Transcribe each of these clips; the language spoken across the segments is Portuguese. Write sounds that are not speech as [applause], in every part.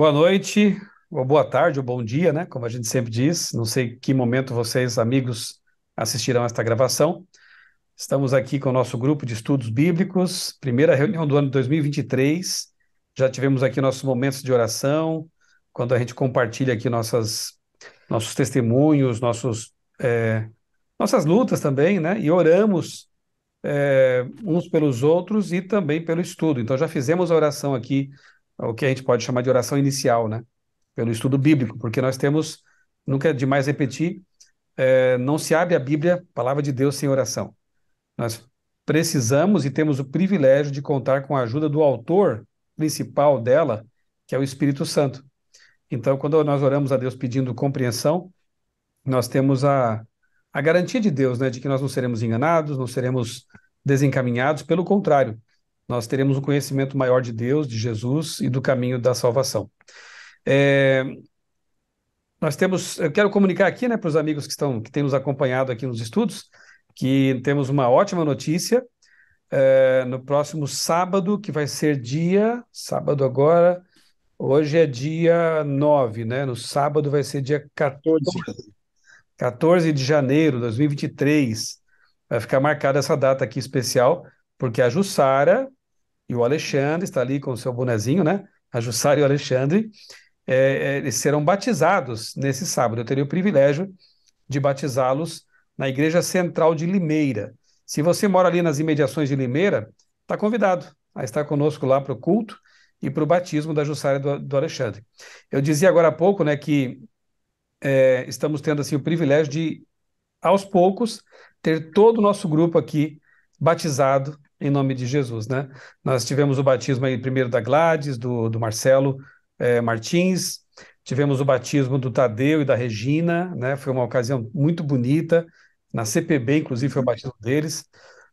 Boa noite, ou boa tarde, ou bom dia, né? Como a gente sempre diz. Não sei que momento vocês, amigos, assistirão a esta gravação. Estamos aqui com o nosso grupo de estudos bíblicos, primeira reunião do ano de 2023. Já tivemos aqui nossos momentos de oração, quando a gente compartilha aqui nossas, nossos testemunhos, nossos, é, nossas lutas também, né? E oramos é, uns pelos outros e também pelo estudo. Então, já fizemos a oração aqui é o que a gente pode chamar de oração inicial, né? Pelo estudo bíblico, porque nós temos, nunca é demais repetir, é, não se abre a Bíblia, palavra de Deus, sem oração. Nós precisamos e temos o privilégio de contar com a ajuda do autor principal dela, que é o Espírito Santo. Então, quando nós oramos a Deus pedindo compreensão, nós temos a, a garantia de Deus, né, de que nós não seremos enganados, não seremos desencaminhados, pelo contrário, nós teremos um conhecimento maior de Deus, de Jesus e do caminho da salvação. É, nós temos, eu quero comunicar aqui, né, para os amigos que estão, que têm nos acompanhado aqui nos estudos, que temos uma ótima notícia. É, no próximo sábado, que vai ser dia, sábado agora, hoje é dia 9, né? No sábado vai ser dia 14, 14 de janeiro de 2023. Vai ficar marcada essa data aqui especial, porque a Jussara e o Alexandre está ali com o seu bonezinho, né? A Jussara e o Alexandre, é, é eles serão batizados nesse sábado. Eu terei o privilégio de batizá-los na Igreja Central de Limeira. Se você mora ali nas imediações de Limeira, está convidado a estar conosco lá para o culto e para o batismo da Jussara e do, do, Alexandre. Eu dizia agora há pouco né, que é, estamos tendo assim, o privilégio de, aos poucos, ter todo o nosso grupo aqui batizado em nome de Jesus, né? Nós tivemos o batismo aí primeiro da Gladys, do, do Marcelo é, Martins, tivemos o batismo do Tadeu e da Regina, né? Foi uma ocasião muito bonita, na CPB, inclusive, foi o batismo deles.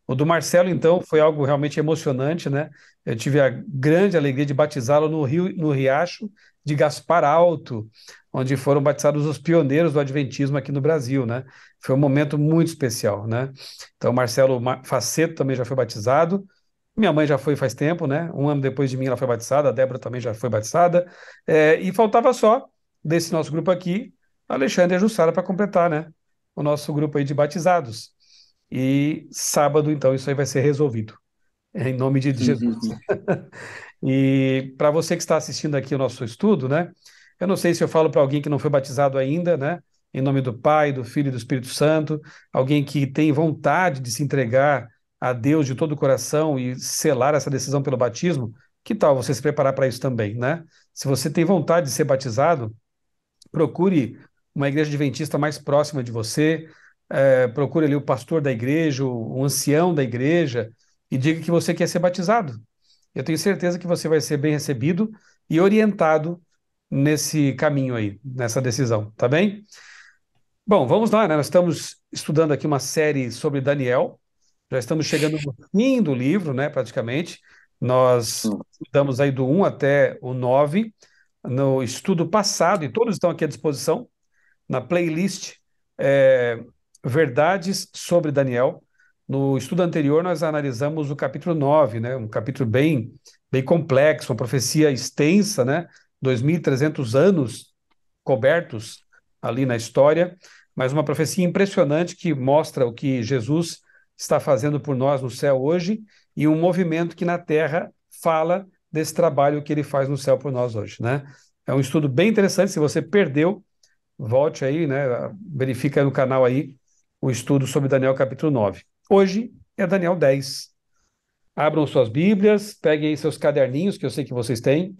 O do Marcelo, então, foi algo realmente emocionante, né? Eu tive a grande alegria de batizá-lo no Rio, no Riacho de Gaspar Alto, onde foram batizados os pioneiros do Adventismo aqui no Brasil, né? Foi um momento muito especial, né? Então, Marcelo Faceto também já foi batizado. Minha mãe já foi faz tempo, né? Um ano depois de mim ela foi batizada, a Débora também já foi batizada. É, e faltava só, desse nosso grupo aqui, Alexandre e Jussara para completar, né? O nosso grupo aí de batizados. E sábado, então, isso aí vai ser resolvido. Em nome de Jesus. Uhum, uhum. [laughs] e para você que está assistindo aqui o nosso estudo, né? Eu não sei se eu falo para alguém que não foi batizado ainda, né? em nome do Pai, do Filho e do Espírito Santo, alguém que tem vontade de se entregar a Deus de todo o coração e selar essa decisão pelo batismo, que tal você se preparar para isso também, né? Se você tem vontade de ser batizado, procure uma igreja adventista mais próxima de você, é, procure ali o pastor da igreja, o ancião da igreja, e diga que você quer ser batizado. Eu tenho certeza que você vai ser bem recebido e orientado nesse caminho aí, nessa decisão, tá bem? Bom, vamos lá, né? Nós estamos estudando aqui uma série sobre Daniel. Já estamos chegando no fim do livro, né, praticamente. Nós hum. estudamos aí do 1 até o 9 no estudo passado, e todos estão aqui à disposição, na playlist é, Verdades sobre Daniel. No estudo anterior, nós analisamos o capítulo 9, né, um capítulo bem, bem complexo, uma profecia extensa, né, 2.300 anos cobertos ali na história mas uma profecia impressionante que mostra o que Jesus está fazendo por nós no céu hoje e um movimento que na terra fala desse trabalho que ele faz no céu por nós hoje, né? É um estudo bem interessante, se você perdeu, volte aí, né, verifica aí no canal aí o estudo sobre Daniel capítulo 9. Hoje é Daniel 10. Abram suas Bíblias, peguem aí seus caderninhos, que eu sei que vocês têm,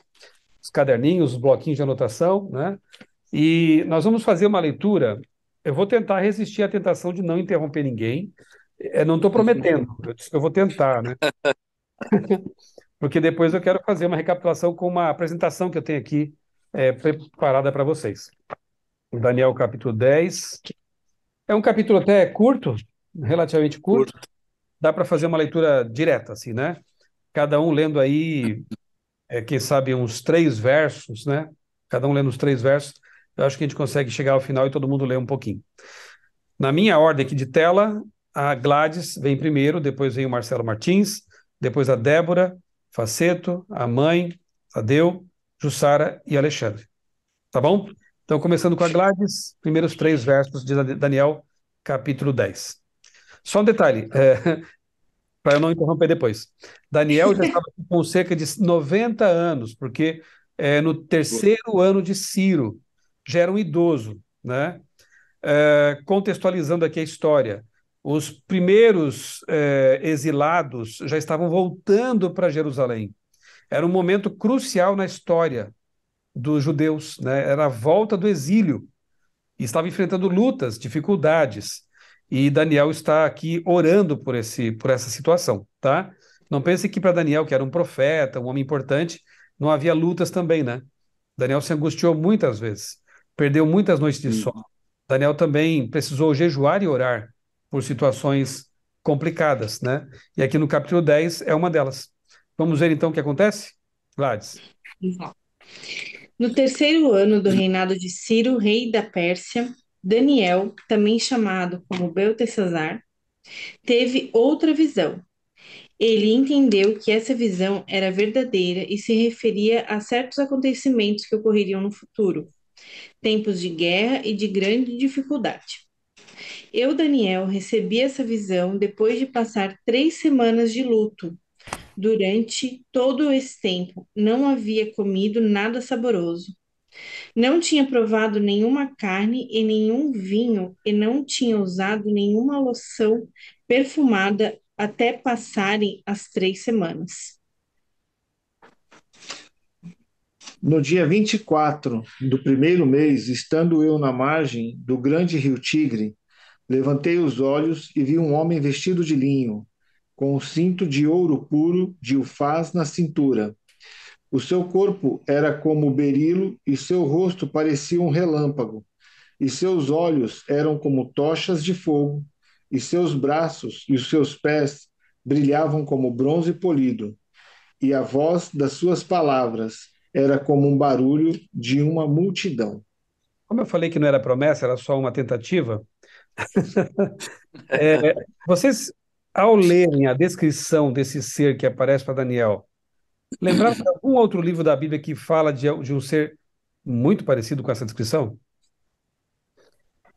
os caderninhos, os bloquinhos de anotação, né? E nós vamos fazer uma leitura eu vou tentar resistir à tentação de não interromper ninguém. É, não estou prometendo, eu vou tentar, né? [laughs] Porque depois eu quero fazer uma recapitulação com uma apresentação que eu tenho aqui é, preparada para vocês. Daniel, capítulo 10. É um capítulo até curto, relativamente curto. curto. Dá para fazer uma leitura direta, assim, né? Cada um lendo aí, é, quem sabe, uns três versos, né? Cada um lendo os três versos. Eu acho que a gente consegue chegar ao final e todo mundo lê um pouquinho. Na minha ordem aqui de tela, a Gladys vem primeiro, depois vem o Marcelo Martins, depois a Débora, Faceto, a mãe, Tadeu, Jussara e Alexandre. Tá bom? Então, começando com a Gladys, primeiros três versos de Daniel, capítulo 10. Só um detalhe, é, [laughs] para eu não interromper depois. Daniel já estava com cerca de 90 anos, porque é no terceiro ano de Ciro, já era um idoso. Né? É, contextualizando aqui a história, os primeiros é, exilados já estavam voltando para Jerusalém. Era um momento crucial na história dos judeus, né? era a volta do exílio. E estava enfrentando lutas, dificuldades. E Daniel está aqui orando por, esse, por essa situação. tá? Não pense que para Daniel, que era um profeta, um homem importante, não havia lutas também, né? Daniel se angustiou muitas vezes perdeu muitas noites de sono. Daniel também precisou jejuar e orar por situações complicadas, né? E aqui no capítulo 10 é uma delas. Vamos ver então o que acontece? Lades. No terceiro ano do reinado de Ciro, rei da Pérsia, Daniel, também chamado como Beltesazar, teve outra visão. Ele entendeu que essa visão era verdadeira e se referia a certos acontecimentos que ocorreriam no futuro tempos de guerra e de grande dificuldade. Eu, Daniel, recebi essa visão depois de passar três semanas de luto. Durante todo esse tempo, não havia comido nada saboroso. Não tinha provado nenhuma carne e nenhum vinho, e não tinha usado nenhuma loção perfumada até passarem as três semanas. No dia 24 do primeiro mês, estando eu na margem do grande rio Tigre, levantei os olhos e vi um homem vestido de linho, com um cinto de ouro puro de ufaz na cintura. O seu corpo era como berilo e seu rosto parecia um relâmpago, e seus olhos eram como tochas de fogo, e seus braços e os seus pés brilhavam como bronze polido. E a voz das suas palavras era como um barulho de uma multidão. Como eu falei que não era promessa, era só uma tentativa, [laughs] é, vocês, ao lerem a descrição desse ser que aparece para Daniel, lembraram de algum outro livro da Bíblia que fala de, de um ser muito parecido com essa descrição?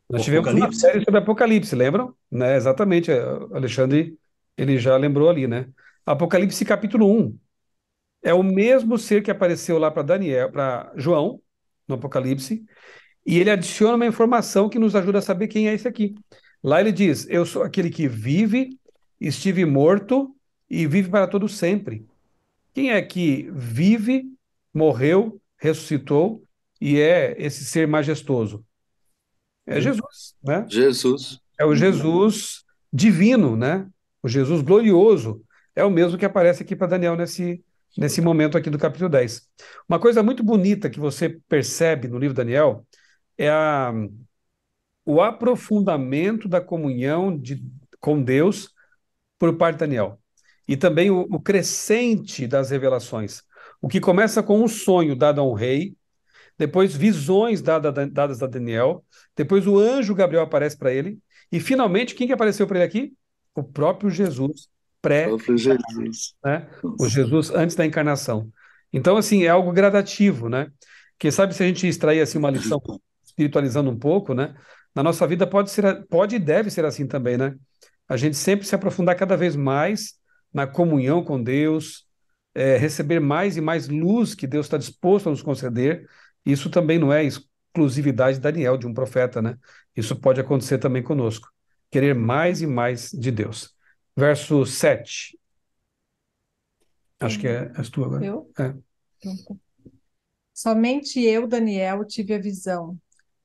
Nós tivemos Apocalipse. uma série sobre Apocalipse, lembram? Né? Exatamente, Alexandre, ele já lembrou ali, né? Apocalipse capítulo 1, é o mesmo ser que apareceu lá para Daniel, para João, no Apocalipse, e ele adiciona uma informação que nos ajuda a saber quem é esse aqui. Lá ele diz: Eu sou aquele que vive, estive morto e vive para todo sempre. Quem é que vive, morreu, ressuscitou e é esse ser majestoso? É Jesus, né? Jesus. É o Jesus divino, né? O Jesus glorioso. É o mesmo que aparece aqui para Daniel nesse, nesse momento aqui do capítulo 10. Uma coisa muito bonita que você percebe no livro Daniel é a, o aprofundamento da comunhão de, com Deus por parte de Daniel. E também o, o crescente das revelações. O que começa com um sonho dado a um rei, depois visões dadas a Daniel, depois o anjo Gabriel aparece para ele, e finalmente quem que apareceu para ele aqui? O próprio Jesus pré Jesus. Né? o Jesus antes da encarnação. Então, assim, é algo gradativo, né? Quem sabe se a gente extrair assim uma lição uhum. espiritualizando um pouco, né? Na nossa vida pode ser, pode e deve ser assim também, né? A gente sempre se aprofundar cada vez mais na comunhão com Deus, é, receber mais e mais luz que Deus está disposto a nos conceder. Isso também não é exclusividade de Daniel, de um profeta, né? Isso pode acontecer também conosco. Querer mais e mais de Deus verso 7. Acho que é, a hum. tua agora. Eu? É. Então tá. Somente eu, Daniel, tive a visão.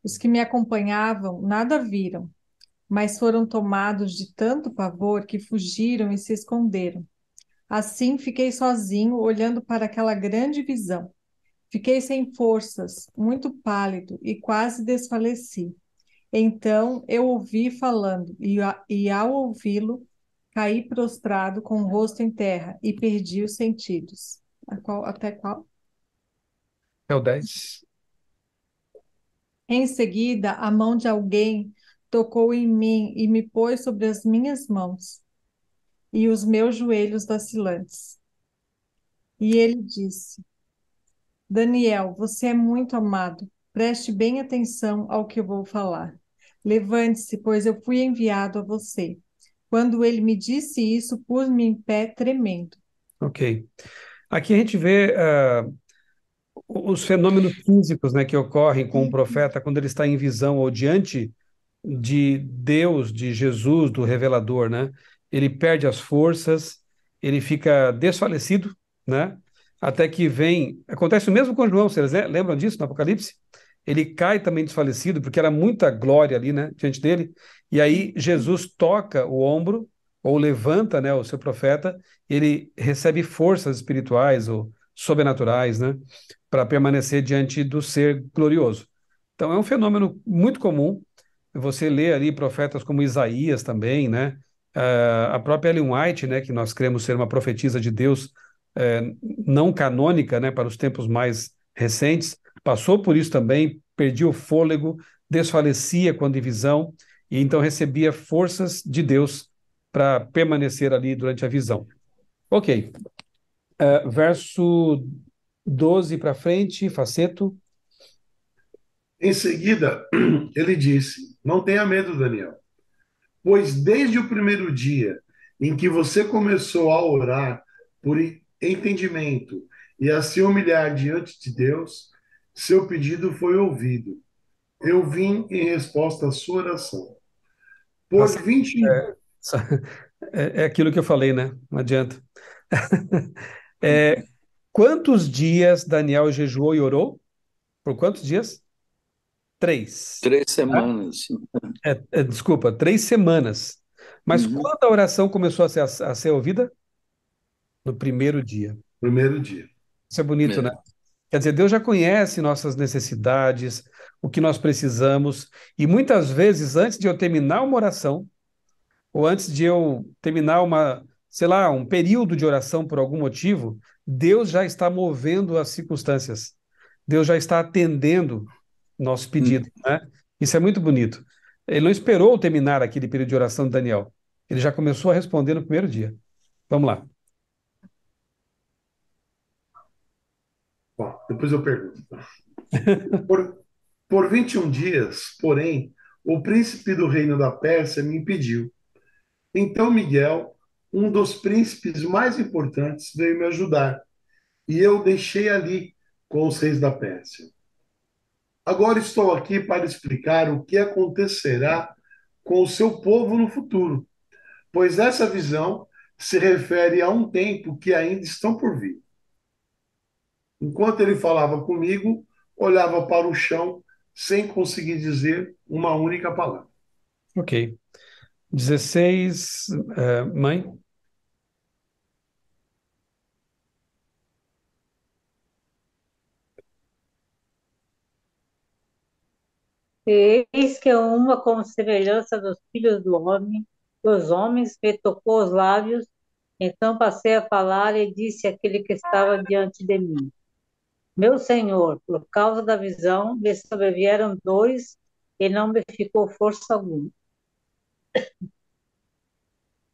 Os que me acompanhavam nada viram, mas foram tomados de tanto pavor que fugiram e se esconderam. Assim fiquei sozinho, olhando para aquela grande visão. Fiquei sem forças, muito pálido e quase desfaleci. Então eu ouvi falando, e, a, e ao ouvi-lo, Caí prostrado com o rosto em terra e perdi os sentidos. Qual, até qual? É o 10. Em seguida, a mão de alguém tocou em mim e me pôs sobre as minhas mãos e os meus joelhos vacilantes. E ele disse: Daniel, você é muito amado. Preste bem atenção ao que eu vou falar. Levante-se, pois eu fui enviado a você. Quando ele me disse isso, pus-me em pé tremendo. Ok. Aqui a gente vê uh, os fenômenos físicos né, que ocorrem com o uhum. profeta quando ele está em visão ou diante de Deus, de Jesus, do revelador, né? Ele perde as forças, ele fica desfalecido, né? Até que vem. Acontece o mesmo com João, vocês lembram disso no Apocalipse? ele cai também desfalecido, porque era muita glória ali, né, diante dele. E aí Jesus toca o ombro, ou levanta, né, o seu profeta, ele recebe forças espirituais ou sobrenaturais, né, para permanecer diante do ser glorioso. Então é um fenômeno muito comum. Você lê ali profetas como Isaías também, né, uh, a própria Ellen White, né, que nós cremos ser uma profetisa de Deus uh, não canônica, né, para os tempos mais recentes, Passou por isso também, perdia o fôlego, desfalecia com a divisão e então recebia forças de Deus para permanecer ali durante a visão. Ok. Uh, verso 12 para frente, faceto. Em seguida, ele disse: Não tenha medo, Daniel, pois desde o primeiro dia em que você começou a orar por entendimento e a se humilhar diante de Deus, seu pedido foi ouvido. Eu vim em resposta à sua oração. Por Nossa, 20 é, é, é, aquilo que eu falei, né? Não adianta. [laughs] é, quantos dias Daniel jejuou e orou? Por quantos dias? Três. Três semanas. É, é, desculpa, três semanas. Mas uhum. quando a oração começou a ser, a ser ouvida? No primeiro dia. Primeiro dia. Isso é bonito, né? Quer dizer, Deus já conhece nossas necessidades, o que nós precisamos, e muitas vezes, antes de eu terminar uma oração, ou antes de eu terminar uma, sei lá, um período de oração por algum motivo, Deus já está movendo as circunstâncias. Deus já está atendendo nosso pedido, hum. né? Isso é muito bonito. Ele não esperou terminar aquele período de oração de Daniel. Ele já começou a responder no primeiro dia. Vamos lá. Bom, depois eu pergunto. Por, por 21 dias, porém, o príncipe do reino da Pérsia me impediu. Então Miguel, um dos príncipes mais importantes, veio me ajudar, e eu deixei ali com os reis da Pérsia. Agora estou aqui para explicar o que acontecerá com o seu povo no futuro, pois essa visão se refere a um tempo que ainda estão por vir. Enquanto ele falava comigo, olhava para o chão sem conseguir dizer uma única palavra. Ok. 16, uh, eh, mãe? Eis que uma como semelhança dos filhos do homem, dos homens, me tocou os lábios, então passei a falar e disse aquele que estava diante de mim. Meu Senhor, por causa da visão, me sobrevieram dois e não me ficou força alguma.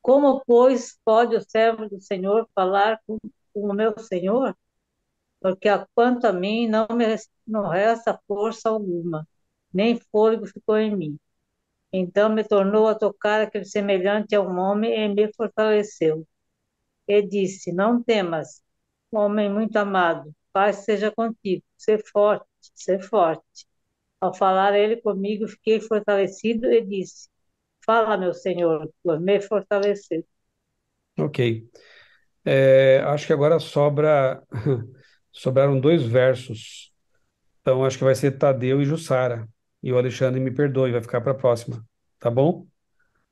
Como, pois, pode o servo do Senhor falar com, com o meu Senhor? Porque a quanto a mim não me não resta força alguma, nem fôlego ficou em mim. Então me tornou a tocar aquele semelhante a um homem e me fortaleceu. E disse: Não temas, homem muito amado, paz seja contigo. Ser forte, ser forte. Ao falar ele comigo, fiquei fortalecido e disse: Fala, meu Senhor, por me fortalecer. Ok. É, acho que agora sobra [laughs] sobraram dois versos. Então acho que vai ser Tadeu e Jussara. E o Alexandre me perdoe, vai ficar para a próxima. Tá bom?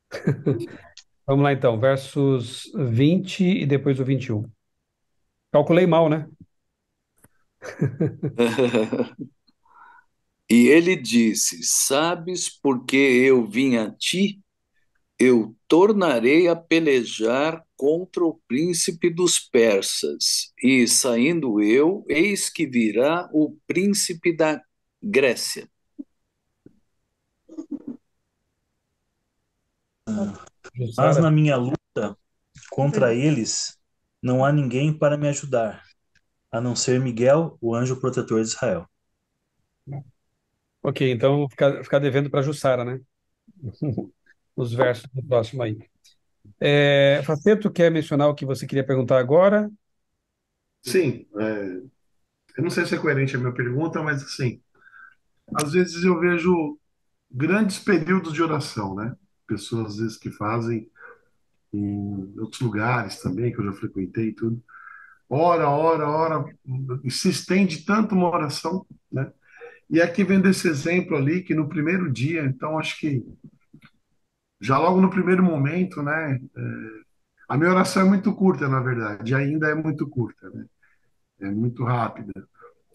[laughs] Vamos lá então, versos 20 e depois o 21. Calculei mal, né? e ele disse: Sabes porque eu vim a ti? Eu tornarei a pelejar contra o príncipe dos persas. E saindo eu, eis que virá o príncipe da Grécia. Mas na minha luta contra eles, não há ninguém para me ajudar a não ser Miguel, o anjo protetor de Israel. Ok, então ficar devendo para Jussara, né? [laughs] Os versos do próximo aí. É, Faceto, quer mencionar o que você queria perguntar agora? Sim, é, eu não sei se é coerente a minha pergunta, mas assim, às vezes eu vejo grandes períodos de oração, né? Pessoas às vezes que fazem em outros lugares também, que eu já frequentei e tudo ora, ora, ora, se estende tanto uma oração, né? E aqui vem desse exemplo ali que no primeiro dia, então acho que já logo no primeiro momento, né? É, a minha oração é muito curta, na verdade, ainda é muito curta, né? É muito rápida.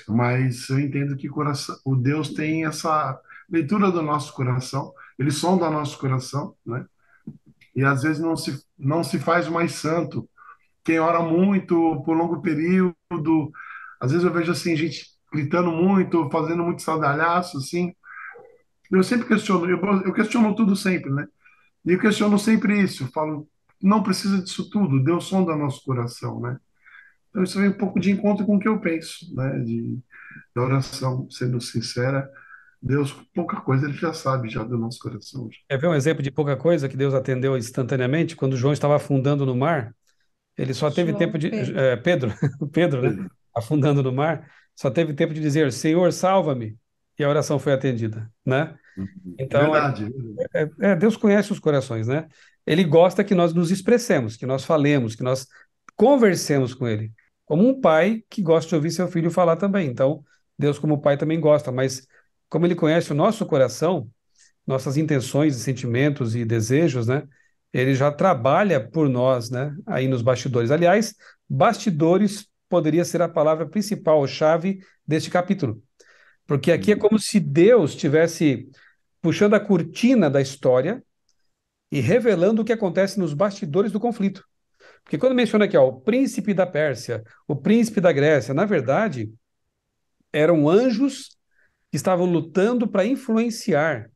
Mas eu entendo que coração, o Deus tem essa leitura do nosso coração, ele sonda nosso coração, né? E às vezes não se, não se faz mais santo quem ora muito por longo período. Às vezes eu vejo assim, gente gritando muito, fazendo muito estardalhaço, assim. Eu sempre questiono, eu, eu questiono tudo sempre, né? E eu questiono sempre isso, eu falo, não precisa disso tudo, Deus sonda nosso coração, né? Então isso vem um pouco de encontro com o que eu penso, né? De, de oração, sendo sincera, Deus, pouca coisa ele já sabe já do nosso coração. Quer ver um exemplo de pouca coisa que Deus atendeu instantaneamente? Quando João estava afundando no mar, ele só teve João tempo de. Pedro, é, Pedro, [laughs] Pedro, né? Afundando no mar, só teve tempo de dizer: Senhor, salva-me. E a oração foi atendida, né? Uhum. Então, é, Verdade. É, é, Deus conhece os corações, né? Ele gosta que nós nos expressemos, que nós falemos, que nós conversemos com ele. Como um pai que gosta de ouvir seu filho falar também. Então, Deus, como pai, também gosta, mas como ele conhece o nosso coração, nossas intenções e sentimentos e desejos, né? ele já trabalha por nós, né? Aí nos bastidores. Aliás, bastidores poderia ser a palavra principal, a chave deste capítulo. Porque aqui é uhum. como se Deus estivesse puxando a cortina da história e revelando o que acontece nos bastidores do conflito. Porque quando menciona aqui, ó, o príncipe da Pérsia, o príncipe da Grécia, na verdade, eram anjos que estavam lutando para influenciar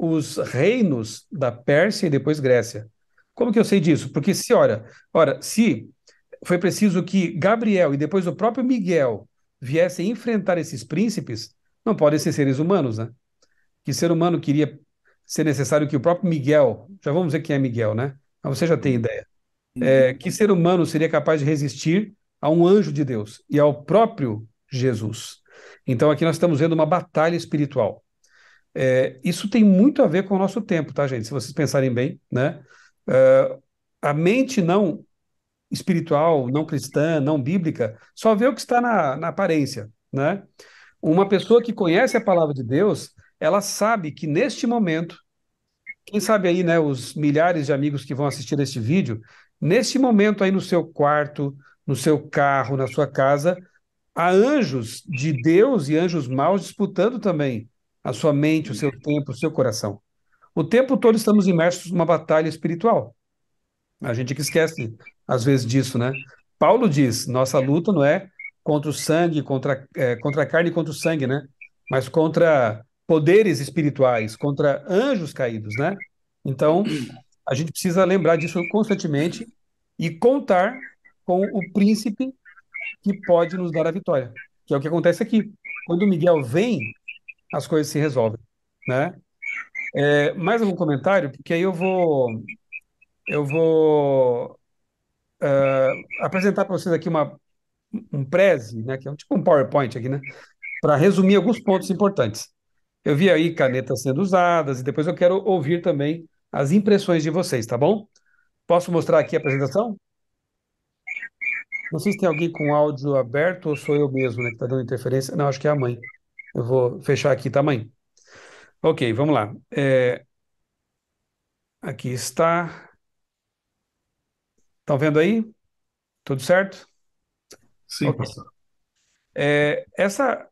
os reinos da Pérsia e depois Grécia. Como que eu sei disso? Porque se, ora, ora, se foi preciso que Gabriel e depois o próprio Miguel viessem enfrentar esses príncipes, não podem ser seres humanos, né? Que ser humano queria ser necessário que o próprio Miguel, já vamos ver quem é Miguel, né? Mas você já tem ideia. É, que ser humano seria capaz de resistir a um anjo de Deus e ao próprio Jesus. Então aqui nós estamos vendo uma batalha espiritual. É, isso tem muito a ver com o nosso tempo, tá, gente? Se vocês pensarem bem, né? Uh, a mente não espiritual, não cristã, não bíblica, só vê o que está na, na aparência, né? Uma pessoa que conhece a palavra de Deus, ela sabe que neste momento, quem sabe aí, né, os milhares de amigos que vão assistir este vídeo, neste momento aí no seu quarto, no seu carro, na sua casa, há anjos de Deus e anjos maus disputando também a sua mente, o seu tempo, o seu coração. O tempo todo estamos imersos numa batalha espiritual. A gente que esquece, às vezes, disso, né? Paulo diz: nossa luta não é contra o sangue, contra, é, contra a carne e contra o sangue, né? Mas contra poderes espirituais, contra anjos caídos, né? Então, a gente precisa lembrar disso constantemente e contar com o príncipe que pode nos dar a vitória, que é o que acontece aqui. Quando Miguel vem, as coisas se resolvem, né? É, mais algum comentário? Porque aí eu vou, eu vou uh, apresentar para vocês aqui uma, um prese, né? Que é um, tipo um PowerPoint aqui, né? Para resumir alguns pontos importantes. Eu vi aí canetas sendo usadas e depois eu quero ouvir também as impressões de vocês, tá bom? Posso mostrar aqui a apresentação? Não sei se tem alguém com áudio aberto ou sou eu mesmo, né, que está dando interferência. Não, acho que é a mãe. Eu vou fechar aqui tamanho. Tá, ok, vamos lá. É, aqui está. Estão vendo aí? Tudo certo? Sim, okay. pastor. É, essa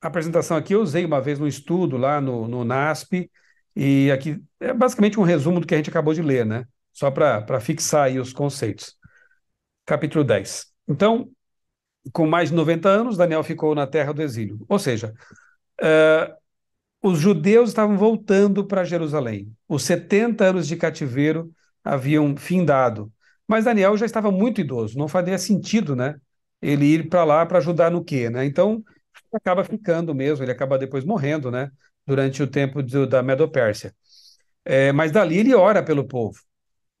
apresentação aqui eu usei uma vez no estudo lá no, no NASP, e aqui é basicamente um resumo do que a gente acabou de ler, né? Só para fixar aí os conceitos. Capítulo 10. Então, com mais de 90 anos, Daniel ficou na terra do exílio. Ou seja, uh, os judeus estavam voltando para Jerusalém. Os 70 anos de cativeiro haviam findado. Mas Daniel já estava muito idoso, não faria sentido, né? Ele ir para lá para ajudar no quê, né? Então, acaba ficando mesmo, ele acaba depois morrendo, né? Durante o tempo de, da Medopérsia. É, mas dali ele ora pelo povo,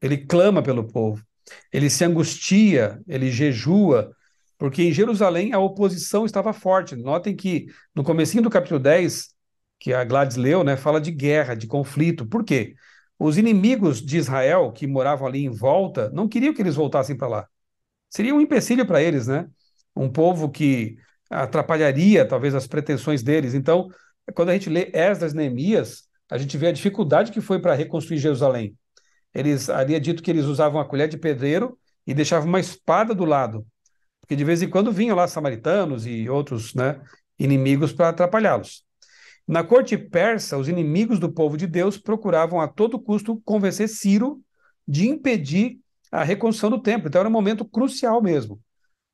ele clama pelo povo, ele se angustia, ele jejua, porque em Jerusalém a oposição estava forte. Notem que no comecinho do capítulo 10, que a Gladys leu, né, fala de guerra, de conflito. Por quê? Os inimigos de Israel que moravam ali em volta não queriam que eles voltassem para lá. Seria um empecilho para eles, né? Um povo que atrapalharia talvez as pretensões deles. Então, quando a gente lê Esdras e Neemias, a gente vê a dificuldade que foi para reconstruir Jerusalém. Eles ali é dito que eles usavam a colher de pedreiro e deixavam uma espada do lado que de vez em quando vinham lá samaritanos e outros né, inimigos para atrapalhá-los. Na corte persa, os inimigos do povo de Deus procuravam a todo custo convencer Ciro de impedir a reconstrução do templo. Então era um momento crucial mesmo.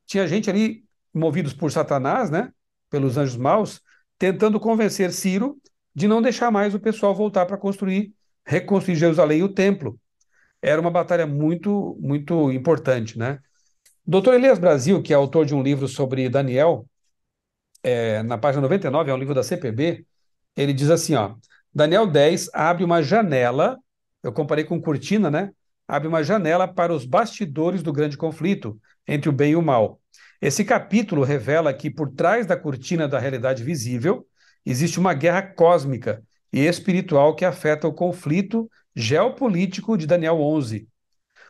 Tinha gente ali movidos por Satanás, né, pelos anjos maus, tentando convencer Ciro de não deixar mais o pessoal voltar para construir, reconstruir Jerusalém e o templo. Era uma batalha muito, muito importante, né? Dr. Elias Brasil, que é autor de um livro sobre Daniel, é, na página 99, é um livro da CPB, ele diz assim, ó, Daniel 10 abre uma janela, eu comparei com cortina, né? Abre uma janela para os bastidores do grande conflito entre o bem e o mal. Esse capítulo revela que por trás da cortina da realidade visível existe uma guerra cósmica e espiritual que afeta o conflito geopolítico de Daniel 11,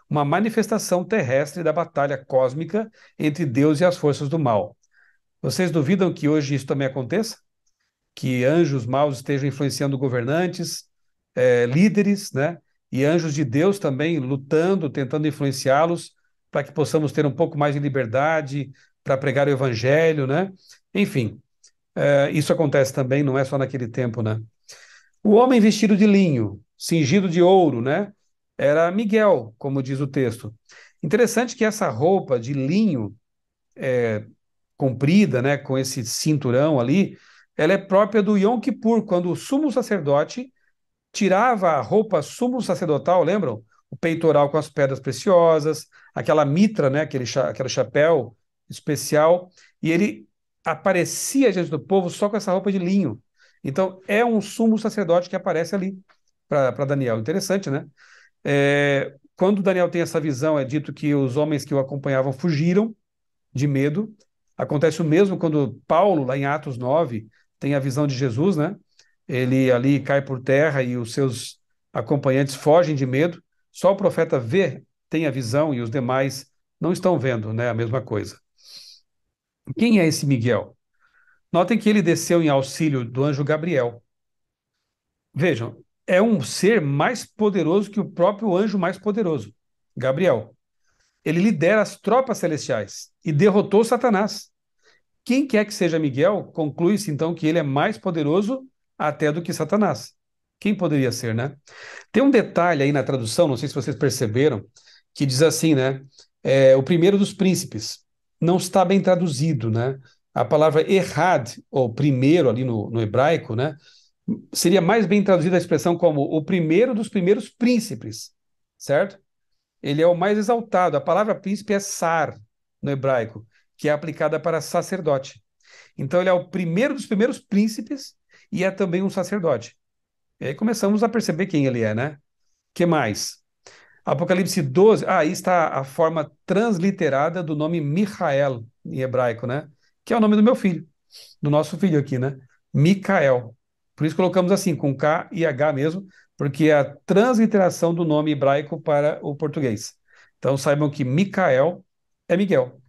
uma manifestação terrestre da batalha cósmica entre Deus e as forças do mal. Vocês duvidam que hoje isso também aconteça? Que anjos maus estejam influenciando governantes, é, líderes, né? E anjos de Deus também lutando, tentando influenciá-los para que possamos ter um pouco mais de liberdade para pregar o evangelho, né? Enfim, é, isso acontece também, não é só naquele tempo, né? O homem vestido de linho, cingido de ouro, né? era Miguel, como diz o texto. Interessante que essa roupa de linho é, comprida, né, com esse cinturão ali, ela é própria do Yom Kippur, quando o sumo sacerdote tirava a roupa sumo sacerdotal, lembram? O peitoral com as pedras preciosas, aquela mitra, né, aquele, cha aquele chapéu especial, e ele aparecia diante do povo só com essa roupa de linho. Então, é um sumo sacerdote que aparece ali para Daniel. Interessante, né? É, quando Daniel tem essa visão, é dito que os homens que o acompanhavam fugiram de medo. Acontece o mesmo quando Paulo, lá em Atos 9, tem a visão de Jesus, né? Ele ali cai por terra e os seus acompanhantes fogem de medo. Só o profeta vê, tem a visão e os demais não estão vendo, né? A mesma coisa. Quem é esse Miguel? Notem que ele desceu em auxílio do anjo Gabriel. Vejam, é um ser mais poderoso que o próprio anjo mais poderoso, Gabriel. Ele lidera as tropas celestiais e derrotou Satanás. Quem quer que seja Miguel, conclui-se então que ele é mais poderoso até do que Satanás. Quem poderia ser, né? Tem um detalhe aí na tradução, não sei se vocês perceberam, que diz assim, né? É, o primeiro dos príncipes. Não está bem traduzido, né? A palavra errad, ou primeiro ali no, no hebraico, né? seria mais bem traduzida a expressão como o primeiro dos primeiros príncipes, certo? Ele é o mais exaltado. A palavra príncipe é sar no hebraico, que é aplicada para sacerdote. Então ele é o primeiro dos primeiros príncipes e é também um sacerdote. E aí começamos a perceber quem ele é, né? Que mais? Apocalipse 12, ah, aí está a forma transliterada do nome Michael em hebraico, né? Que é o nome do meu filho, do nosso filho aqui, né? Micael. Por isso colocamos assim, com K e H mesmo, porque é a transliteração do nome hebraico para o português. Então saibam que Micael é Miguel.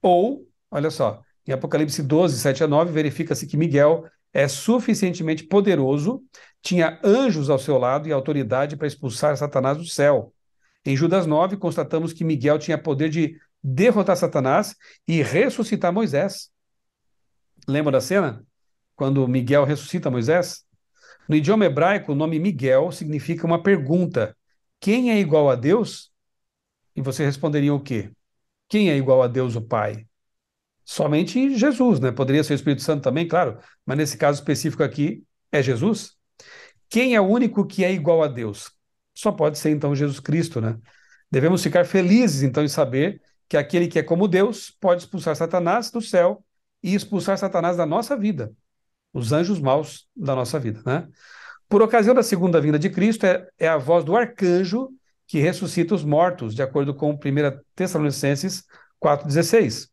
Ou, olha só, em Apocalipse 12, 7 a 9, verifica-se que Miguel é suficientemente poderoso, tinha anjos ao seu lado e autoridade para expulsar Satanás do céu. Em Judas 9, constatamos que Miguel tinha poder de derrotar Satanás e ressuscitar Moisés. Lembra da cena? quando Miguel ressuscita Moisés? No idioma hebraico, o nome Miguel significa uma pergunta: quem é igual a Deus? E você responderia o quê? Quem é igual a Deus, o Pai? Somente Jesus, né? Poderia ser o Espírito Santo também, claro, mas nesse caso específico aqui é Jesus. Quem é o único que é igual a Deus? Só pode ser então Jesus Cristo, né? Devemos ficar felizes então em saber que aquele que é como Deus pode expulsar Satanás do céu e expulsar Satanás da nossa vida os anjos maus da nossa vida. Né? Por ocasião da segunda vinda de Cristo, é, é a voz do arcanjo que ressuscita os mortos, de acordo com 1 Tessalonicenses 4,16.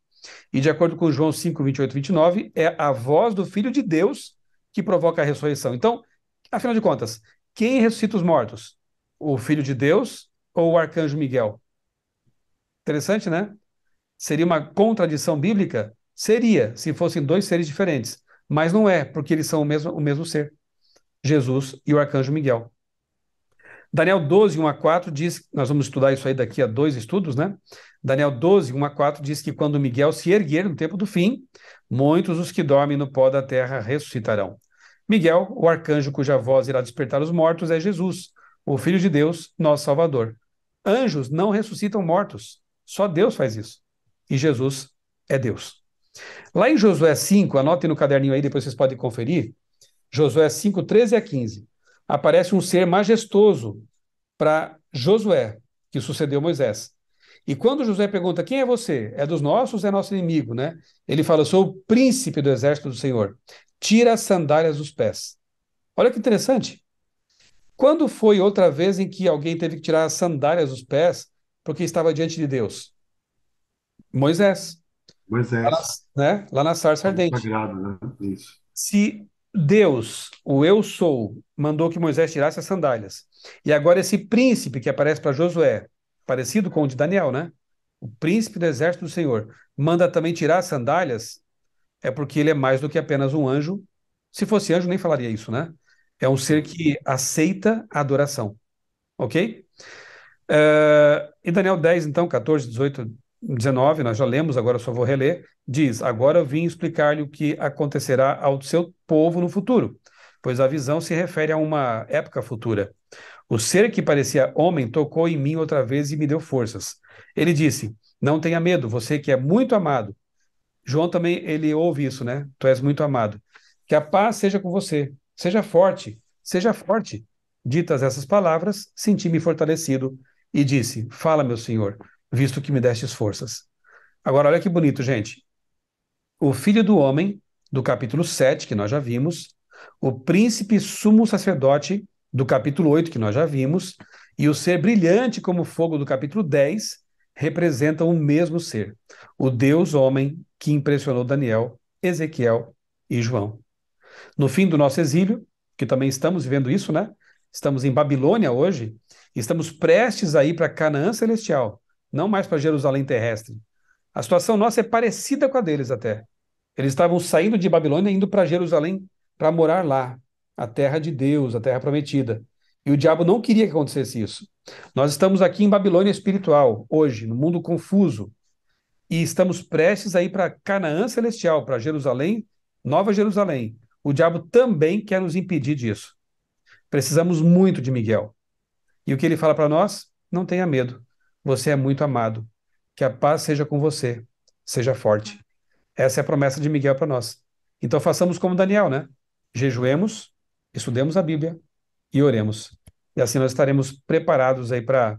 E de acordo com João 5, 28 e 29, é a voz do Filho de Deus que provoca a ressurreição. Então, afinal de contas, quem ressuscita os mortos? O Filho de Deus ou o arcanjo Miguel? Interessante, né? Seria uma contradição bíblica? Seria, se fossem dois seres diferentes. Mas não é, porque eles são o mesmo, o mesmo ser. Jesus e o arcanjo Miguel. Daniel 12, 1 a 4 diz, nós vamos estudar isso aí daqui a dois estudos, né? Daniel 12, 1 a 4 diz que quando Miguel se erguer no tempo do fim, muitos os que dormem no pó da terra ressuscitarão. Miguel, o arcanjo cuja voz irá despertar os mortos, é Jesus, o Filho de Deus, nosso Salvador. Anjos não ressuscitam mortos, só Deus faz isso. E Jesus é Deus. Lá em Josué 5, anotem no caderninho aí, depois vocês podem conferir. Josué 5, 13 a 15. Aparece um ser majestoso para Josué, que sucedeu Moisés. E quando Josué pergunta: Quem é você? É dos nossos, é nosso inimigo, né? Ele fala: Sou o príncipe do exército do Senhor. Tira as sandálias dos pés. Olha que interessante. Quando foi outra vez em que alguém teve que tirar as sandálias dos pés porque estava diante de Deus? Moisés. Moisés. É. Lá na, né? Lá na sarça é ardente. Sagrado, né? Isso. Se Deus, o eu sou, mandou que Moisés tirasse as sandálias. E agora esse príncipe que aparece para Josué, parecido com o de Daniel, né? O príncipe do exército do Senhor, manda também tirar as sandálias, é porque ele é mais do que apenas um anjo. Se fosse anjo, nem falaria isso, né? É um ser que aceita a adoração. Ok? Uh, e Daniel 10, então, 14, 18, 19, nós já lemos, agora só vou reler, diz: Agora vim explicar-lhe o que acontecerá ao seu povo no futuro, pois a visão se refere a uma época futura. O ser que parecia homem tocou em mim outra vez e me deu forças. Ele disse: Não tenha medo, você que é muito amado. João também ele ouve isso, né? Tu és muito amado. Que a paz seja com você. Seja forte, seja forte. Ditas essas palavras, senti-me fortalecido e disse: Fala, meu senhor, visto que me destes forças. Agora, olha que bonito, gente. O filho do homem, do capítulo 7, que nós já vimos, o príncipe sumo sacerdote, do capítulo 8, que nós já vimos, e o ser brilhante como fogo, do capítulo 10, representam o mesmo ser, o Deus homem que impressionou Daniel, Ezequiel e João. No fim do nosso exílio, que também estamos vivendo isso, né? Estamos em Babilônia hoje, estamos prestes a ir para Canaã celestial não mais para Jerusalém terrestre. A situação nossa é parecida com a deles até. Eles estavam saindo de Babilônia indo para Jerusalém para morar lá, a terra de Deus, a terra prometida. E o diabo não queria que acontecesse isso. Nós estamos aqui em Babilônia espiritual, hoje, no mundo confuso. E estamos prestes a ir para Canaã celestial, para Jerusalém, Nova Jerusalém. O diabo também quer nos impedir disso. Precisamos muito de Miguel. E o que ele fala para nós? Não tenha medo. Você é muito amado. Que a paz seja com você. Seja forte. Essa é a promessa de Miguel para nós. Então façamos como Daniel, né? Jejuemos, estudemos a Bíblia e oremos. E assim nós estaremos preparados aí para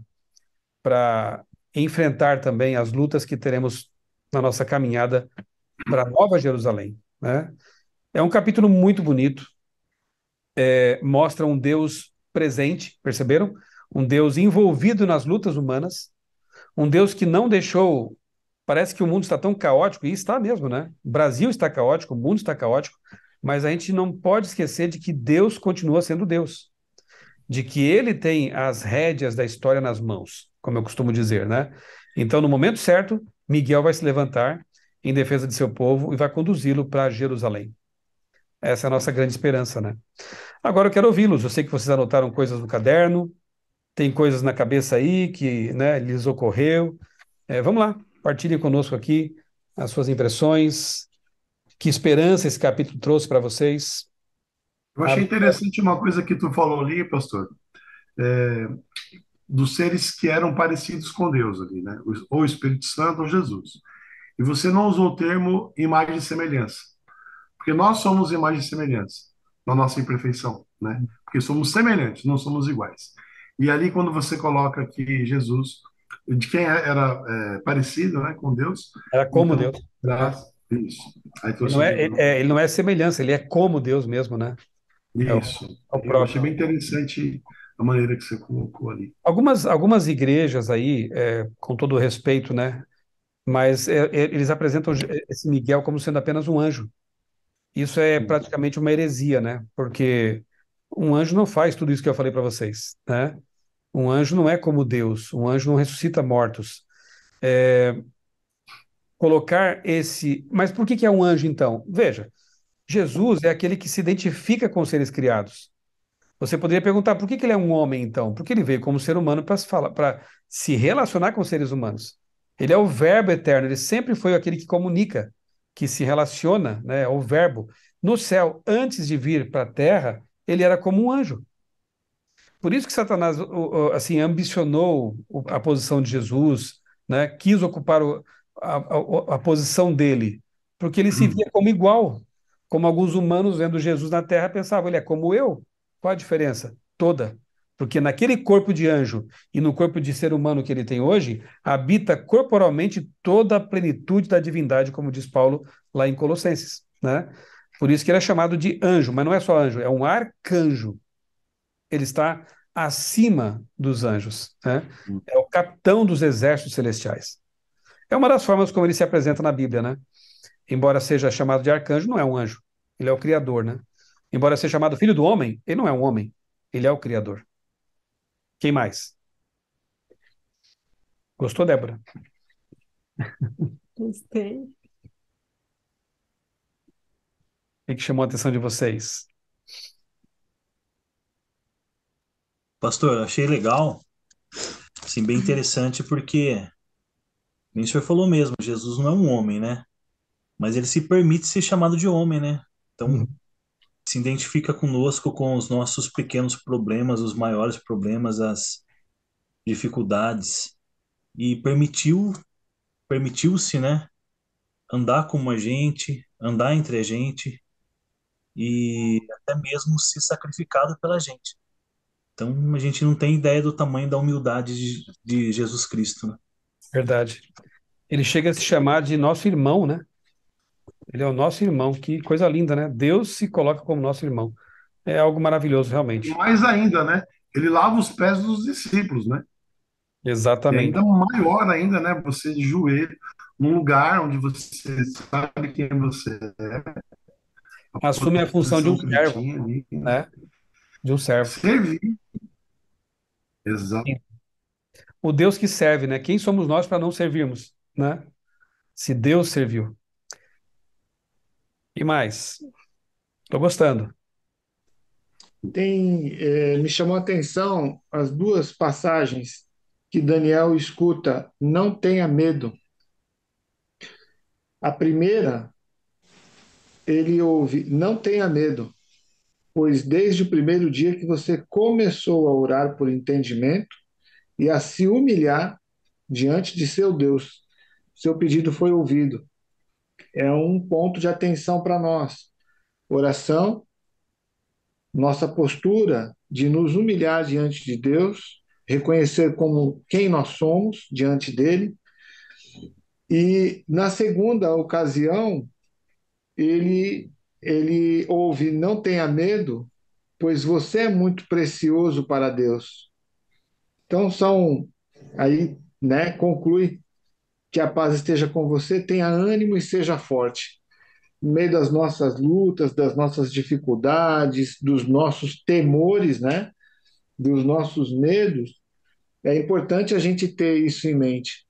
para enfrentar também as lutas que teremos na nossa caminhada para Nova Jerusalém, né? É um capítulo muito bonito. É, mostra um Deus presente, perceberam? Um Deus envolvido nas lutas humanas, um Deus que não deixou. Parece que o mundo está tão caótico, e está mesmo, né? O Brasil está caótico, o mundo está caótico, mas a gente não pode esquecer de que Deus continua sendo Deus. De que ele tem as rédeas da história nas mãos, como eu costumo dizer, né? Então, no momento certo, Miguel vai se levantar em defesa de seu povo e vai conduzi-lo para Jerusalém. Essa é a nossa grande esperança, né? Agora eu quero ouvi-los. Eu sei que vocês anotaram coisas no caderno, tem coisas na cabeça aí que né, lhes ocorreu. É, vamos lá, partilhem conosco aqui as suas impressões, que esperança esse capítulo trouxe para vocês. Eu achei interessante uma coisa que tu falou ali, pastor, é, dos seres que eram parecidos com Deus ali, né? Ou o Espírito Santo ou Jesus. E você não usou o termo imagem e semelhança, porque nós somos imagem e semelhança na nossa imperfeição, né? Uhum. Porque somos semelhantes, não somos iguais. E ali, quando você coloca que Jesus, de quem é, era é, parecido né, com Deus. Era como então, Deus. Era, isso. Aí, ele, não é, ele, é, ele não é semelhança, ele é como Deus mesmo, né? Isso. É o, é o Eu achei bem interessante a maneira que você colocou ali. Algumas, algumas igrejas aí, é, com todo respeito, né? Mas é, é eles apresentam esse Miguel como sendo apenas um anjo. Isso é praticamente uma heresia, né? Porque um anjo não faz tudo isso que eu falei para vocês, né? Um anjo não é como Deus, um anjo não ressuscita mortos. É, colocar esse. Mas por que, que é um anjo então? Veja, Jesus é aquele que se identifica com os seres criados. Você poderia perguntar por que, que ele é um homem então? Porque ele veio como ser humano para se, se relacionar com os seres humanos. Ele é o Verbo eterno, ele sempre foi aquele que comunica, que se relaciona, né? É o Verbo. No céu, antes de vir para a terra, ele era como um anjo. Por isso que Satanás assim ambicionou a posição de Jesus, né? quis ocupar o, a, a, a, posição dele, porque ele se uhum. via como igual, como alguns humanos vendo Jesus na terra pensavam, ele é como eu. Qual a diferença? Toda. Porque naquele corpo de anjo e no corpo de ser humano que ele tem hoje, habita corporalmente toda a plenitude da divindade, como diz Paulo lá em Colossenses. Né? Por isso que ele é chamado de anjo, mas não é só anjo, é um arcanjo ele está acima dos anjos. Né? Hum. É o capitão dos exércitos celestiais. É uma das formas como ele se apresenta na Bíblia, né? Embora seja chamado de arcanjo, não é um anjo. Ele é o criador, né? Embora seja chamado filho do homem, ele não é um homem. Ele é o criador. Quem mais? Gostou, Débora? [laughs] Gostei. O que chamou a atenção de vocês? Pastor, achei legal, assim, bem interessante, porque nem o senhor falou mesmo, Jesus não é um homem, né? Mas ele se permite ser chamado de homem, né? Então, uhum. se identifica conosco com os nossos pequenos problemas, os maiores problemas, as dificuldades. E permitiu, permitiu-se, né? Andar como a gente, andar entre a gente e até mesmo ser sacrificado pela gente. Então a gente não tem ideia do tamanho da humildade de, de Jesus Cristo. Né? Verdade. Ele chega a se chamar de nosso irmão, né? Ele é o nosso irmão, que coisa linda, né? Deus se coloca como nosso irmão. É algo maravilhoso, realmente. Mais ainda, né? Ele lava os pés dos discípulos, né? Exatamente. E é ainda maior ainda, né? Você de joelho, num lugar onde você sabe quem você é. Assume a função de um servo, né? De um servo. Servir, Exato. O Deus que serve, né? Quem somos nós para não servirmos, né? Se Deus serviu. E mais? Estou gostando. Tem, é, me chamou a atenção as duas passagens que Daniel escuta: não tenha medo. A primeira, ele ouve: não tenha medo pois desde o primeiro dia que você começou a orar por entendimento e a se humilhar diante de seu Deus, seu pedido foi ouvido. É um ponto de atenção para nós. Oração, nossa postura de nos humilhar diante de Deus, reconhecer como quem nós somos diante dele. E na segunda ocasião, ele ele ouve: Não tenha medo, pois você é muito precioso para Deus. Então são aí, né, conclui que a paz esteja com você, tenha ânimo e seja forte. No meio das nossas lutas, das nossas dificuldades, dos nossos temores, né, dos nossos medos, é importante a gente ter isso em mente.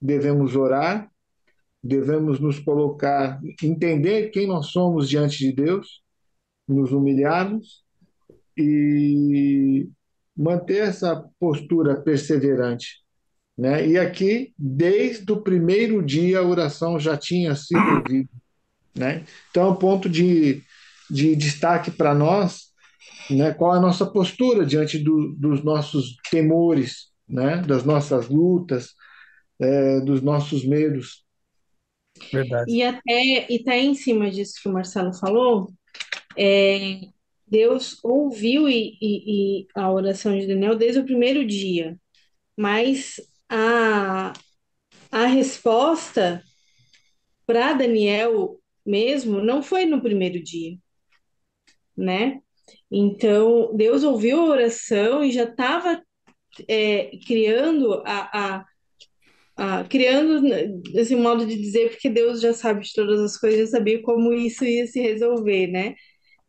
Devemos orar, devemos nos colocar, entender quem nós somos diante de Deus, nos humilharmos e manter essa postura perseverante. Né? E aqui, desde o primeiro dia, a oração já tinha sido ouvida. Né? Então, o é ponto de, de destaque para nós, né? qual é a nossa postura diante do, dos nossos temores, né? das nossas lutas, é, dos nossos medos. Verdade. E até, e até tá em cima disso que o Marcelo falou, é, Deus ouviu e, e, e a oração de Daniel desde o primeiro dia, mas a, a resposta para Daniel mesmo não foi no primeiro dia, né? Então Deus ouviu a oração e já estava é, criando a, a, ah, criando assim, modo de dizer, porque Deus já sabe de todas as coisas, já sabia como isso ia se resolver, né?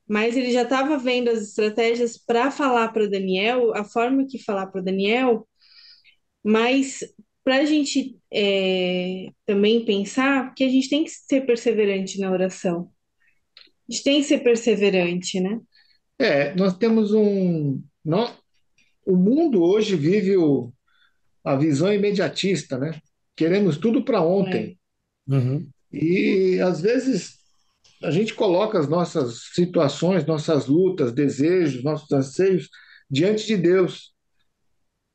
Mas ele já estava vendo as estratégias para falar para Daniel, a forma que falar para Daniel, mas para a gente é, também pensar que a gente tem que ser perseverante na oração. A gente tem que ser perseverante, né? É, nós temos um. Nós, o mundo hoje vive o, a visão imediatista, né? Queremos tudo para ontem. É. Uhum. E às vezes a gente coloca as nossas situações, nossas lutas, desejos, nossos anseios diante de Deus.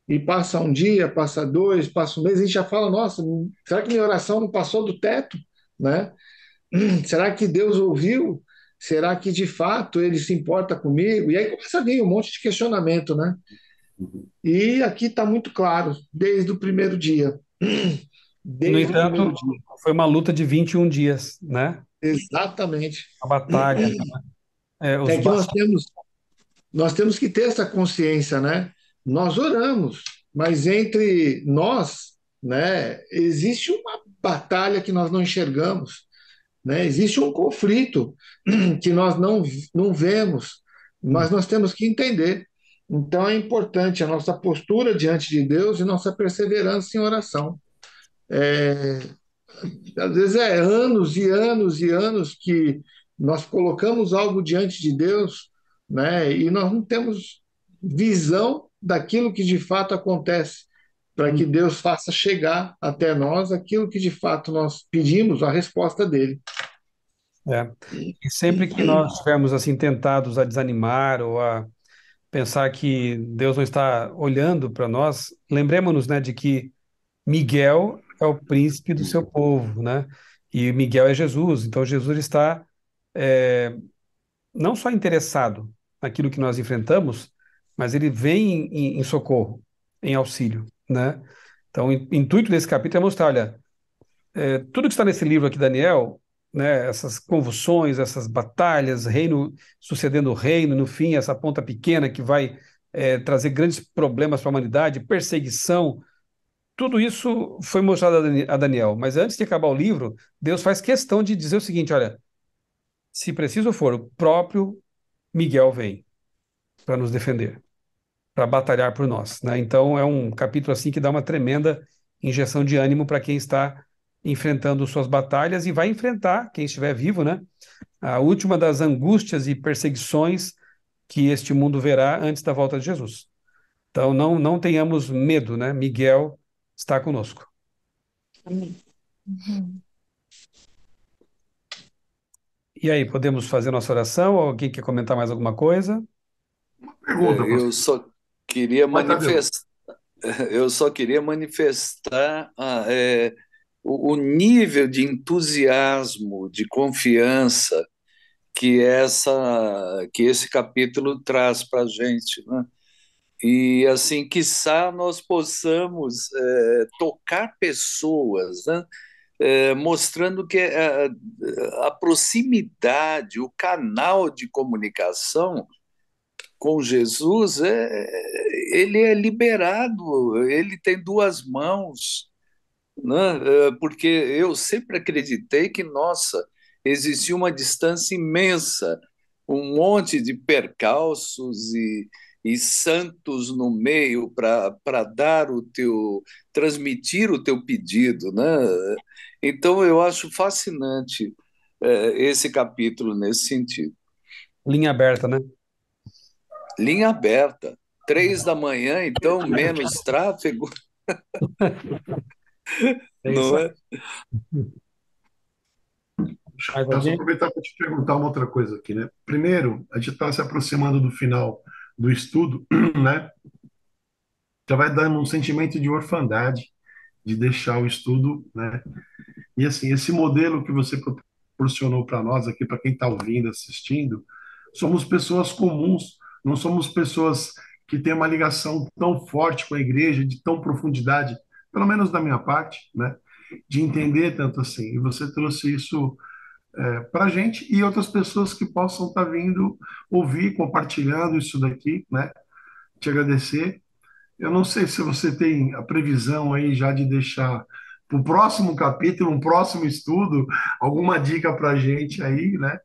E passa um dia, passa dois, passa um mês, e a gente já fala: nossa, será que minha oração não passou do teto? Né? [clears throat] Será que Deus ouviu? Será que de fato ele se importa comigo? E aí começa a vir um monte de questionamento, né? E aqui está muito claro, desde o primeiro dia. [clears throat] Desde no entanto, dia. foi uma luta de 21 dias, né? Exatamente. A batalha. Né? [clears throat] é, é que nós temos, nós temos que ter essa consciência, né? Nós oramos, mas entre nós, né, existe uma batalha que nós não enxergamos, né? Existe um conflito [clears throat] que nós não, não vemos, mas nós temos que entender então é importante a nossa postura diante de Deus e nossa perseverança em oração. É, às vezes é anos e anos e anos que nós colocamos algo diante de Deus, né? E nós não temos visão daquilo que de fato acontece, para que hum. Deus faça chegar até nós aquilo que de fato nós pedimos, a resposta dele. É. E sempre que nós estivermos assim tentados a desanimar ou a pensar que Deus não está olhando para nós, lembremos-nos, né, de que Miguel é o príncipe do seu povo, né? E Miguel é Jesus, então Jesus está é, não só interessado naquilo que nós enfrentamos, mas ele vem em, em socorro, em auxílio, né? Então, o intuito desse capítulo é mostrar, olha, é, tudo que está nesse livro aqui, Daniel, né, essas convulsões, essas batalhas, reino sucedendo reino, no fim, essa ponta pequena que vai é, trazer grandes problemas para a humanidade, perseguição. Tudo isso foi mostrado a Daniel. Mas antes de acabar o livro, Deus faz questão de dizer o seguinte: olha, se preciso for, o próprio Miguel vem para nos defender, para batalhar por nós. Né? Então é um capítulo assim que dá uma tremenda injeção de ânimo para quem está enfrentando suas batalhas e vai enfrentar, quem estiver vivo, né? A última das angústias e perseguições que este mundo verá antes da volta de Jesus. Então não não tenhamos medo, né? Miguel está conosco. Amém. Uhum. E aí, podemos fazer nossa oração? Alguém quer comentar mais alguma coisa? Uma pergunta. Eu, só queria manifestar. [laughs] Eu só queria manifestar. Ah, é o, o nível de entusiasmo, de confiança que essa que esse capítulo traz para a gente, né? E assim, quiçá nós possamos é, tocar pessoas, né? É, mostrando que é, a, a, proximidade, o canal de comunicação com Jesus, é, é ele é liberado, ele tem duas mãos, né? É, porque eu sempre acreditei que, nossa, existia uma distância imensa, um monte de percalços e, e santos no meio para dar o teu, transmitir o teu pedido. Né? Então, eu acho fascinante é, esse capítulo nesse sentido. Linha aberta, né? Linha aberta. Três da manhã, então, menos [laughs] tráfego. [laughs] [laughs] É não é? Posso alguém? aproveitar para te perguntar uma outra coisa aqui, né? Primeiro, a gente está se aproximando do final do estudo, [clears throat] né? Já vai dando um sentimento de orfandade, de deixar o estudo, né? E assim, esse modelo que você proporcionou para nós aqui, para quem está ouvindo, assistindo, somos pessoas comuns, não somos pessoas que têm uma ligação tão forte com a igreja, de tão profundidade pelo menos da minha parte, né? De entender tanto assim. E você trouxe isso é, para gente e outras pessoas que possam estar tá vindo ouvir, compartilhando isso daqui, né? Te agradecer. Eu não sei se você tem a previsão aí já de deixar para o próximo capítulo, um próximo estudo, alguma dica para gente aí, né?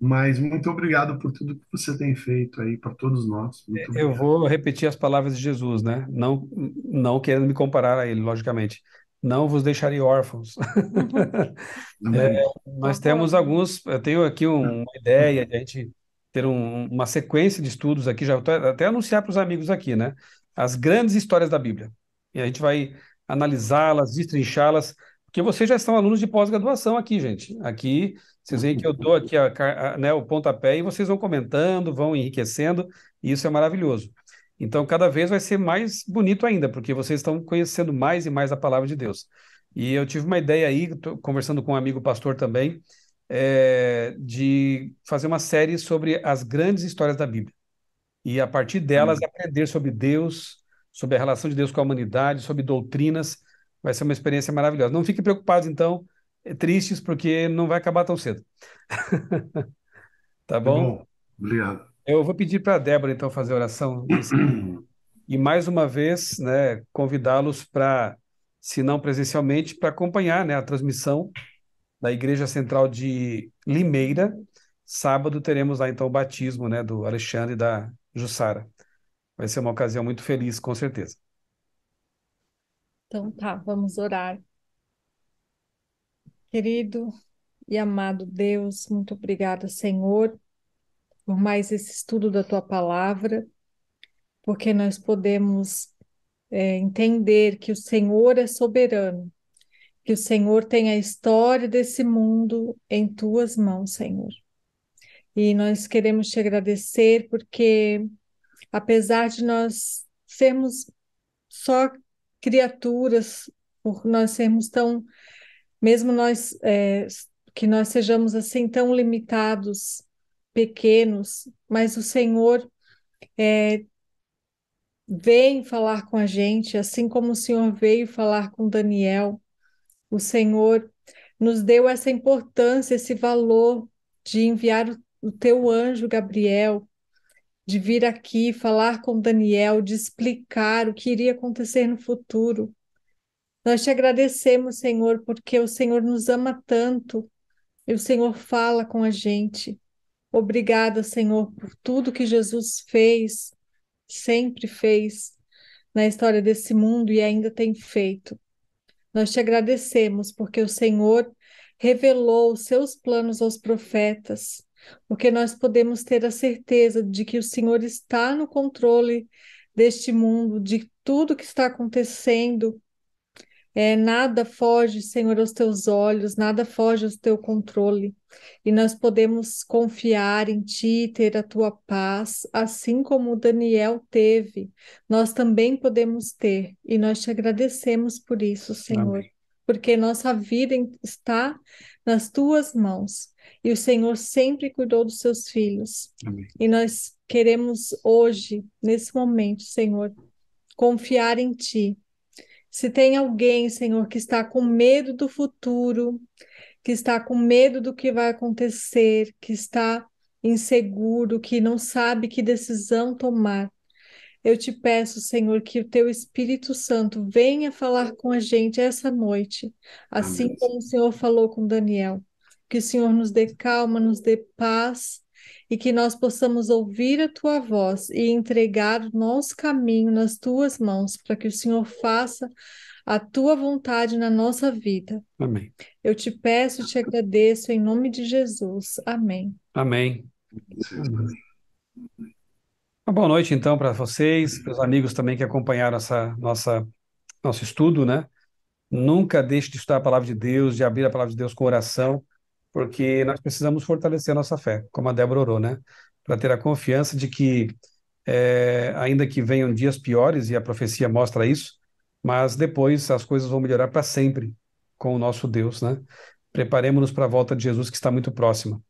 Mas muito obrigado por tudo que você tem feito aí para todos nós. Muito eu vou repetir as palavras de Jesus, né? Não, não querendo me comparar a ele, logicamente. Não vos deixarei órfãos. [laughs] é, nós temos alguns. Eu tenho aqui é. uma ideia de a gente ter um, uma sequência de estudos aqui, já até anunciar para os amigos aqui, né? As grandes histórias da Bíblia. E a gente vai analisá-las, destrinchá-las, porque vocês já são alunos de pós-graduação aqui, gente. Aqui vocês veem que eu dou aqui a, a, né, o pontapé e vocês vão comentando, vão enriquecendo, e isso é maravilhoso. Então, cada vez vai ser mais bonito ainda, porque vocês estão conhecendo mais e mais a palavra de Deus. E eu tive uma ideia aí, conversando com um amigo pastor também, é, de fazer uma série sobre as grandes histórias da Bíblia. E a partir delas, hum. aprender sobre Deus, sobre a relação de Deus com a humanidade, sobre doutrinas. Vai ser uma experiência maravilhosa. Não fiquem preocupados, então, é tristes, porque não vai acabar tão cedo. [laughs] tá bom? Tá bom? Obrigado. Eu vou pedir para a Débora, então, fazer a oração. e, mais uma vez, né, convidá-los para, se não presencialmente, para acompanhar né, a transmissão da Igreja Central de Limeira. Sábado teremos lá, então, o batismo né, do Alexandre e da Jussara. Vai ser uma ocasião muito feliz, com certeza. Então tá, vamos orar. Querido e amado Deus, muito obrigada, Senhor, por mais esse estudo da tua palavra, porque nós podemos é, entender que o Senhor é soberano, que o Senhor tem a história desse mundo em tuas mãos, Senhor. E nós queremos te agradecer porque, apesar de nós sermos só criaturas, por nós sermos tão mesmo nós é, que nós sejamos assim tão limitados, pequenos, mas o Senhor é, vem falar com a gente, assim como o Senhor veio falar com Daniel. O Senhor nos deu essa importância, esse valor de enviar o, o teu anjo Gabriel, de vir aqui falar com Daniel, de explicar o que iria acontecer no futuro. Nós te agradecemos, Senhor, porque o Senhor nos ama tanto e o Senhor fala com a gente. Obrigada, Senhor, por tudo que Jesus fez, sempre fez na história desse mundo e ainda tem feito. Nós te agradecemos porque o Senhor revelou os seus planos aos profetas, porque nós podemos ter a certeza de que o Senhor está no controle deste mundo, de tudo que está acontecendo é, nada foge, Senhor, aos teus olhos, nada foge ao teu controle. E nós podemos confiar em ti e ter a tua paz, assim como Daniel teve, nós também podemos ter. E nós te agradecemos por isso, Senhor, Amém. porque nossa vida está nas tuas mãos. E o Senhor sempre cuidou dos seus filhos. Amém. E nós queremos hoje, nesse momento, Senhor, confiar em ti se tem alguém, Senhor, que está com medo do futuro, que está com medo do que vai acontecer, que está inseguro, que não sabe que decisão tomar, eu te peço, Senhor, que o teu Espírito Santo venha falar com a gente essa noite, assim Amém. como o Senhor falou com Daniel. Que o Senhor nos dê calma, nos dê paz e que nós possamos ouvir a tua voz e entregar o nosso caminho nas tuas mãos, para que o Senhor faça a tua vontade na nossa vida. Amém. Eu te peço e te agradeço em nome de Jesus. Amém. Amém. Uma boa noite então para vocês, para os amigos também que acompanharam essa nossa nosso estudo, né? Nunca deixe de estudar a palavra de Deus, de abrir a palavra de Deus com oração porque nós precisamos fortalecer a nossa fé, como a Débora orou, né? Para ter a confiança de que, é, ainda que venham dias piores, e a profecia mostra isso, mas depois as coisas vão melhorar para sempre com o nosso Deus, né? Preparemos-nos para a volta de Jesus que está muito próxima.